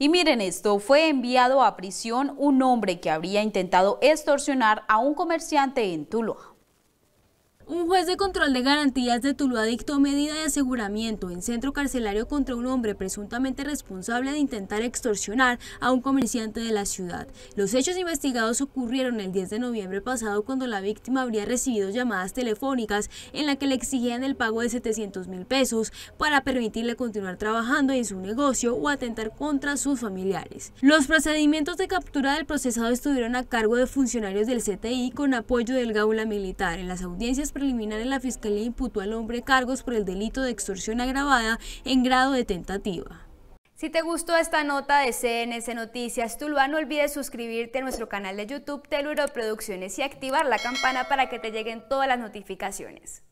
Y miren esto, fue enviado a prisión un hombre que habría intentado extorsionar a un comerciante en Tuluá. Un juez de control de garantías de Tuluá dictó medida de aseguramiento en centro carcelario contra un hombre presuntamente responsable de intentar extorsionar a un comerciante de la ciudad. Los hechos investigados ocurrieron el 10 de noviembre pasado cuando la víctima habría recibido llamadas telefónicas en la que le exigían el pago de 700 mil pesos para permitirle continuar trabajando en su negocio o atentar contra sus familiares. Los procedimientos de captura del procesado estuvieron a cargo de funcionarios del CTI con apoyo del Gaula Militar en las audiencias preliminar en la fiscalía imputó al hombre cargos por el delito de extorsión agravada en grado de tentativa. Si te gustó esta nota de Cns Noticias Tuluá, no olvides suscribirte a nuestro canal de YouTube Teluro Producciones y activar la campana para que te lleguen todas las notificaciones.